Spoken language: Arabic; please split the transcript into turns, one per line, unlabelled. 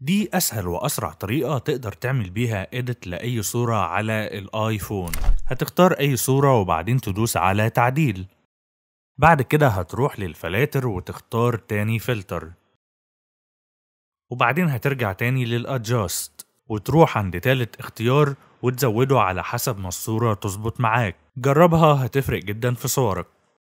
دي اسهل واسرع طريقه تقدر تعمل بيها إيديت لاي صوره على الايفون هتختار اي صوره وبعدين تدوس على تعديل بعد كده هتروح للفلاتر وتختار تاني فلتر وبعدين هترجع تاني للادجاست وتروح عند تالت اختيار وتزوده على حسب ما الصورة تظبط معاك جربها هتفرق جدا في صورك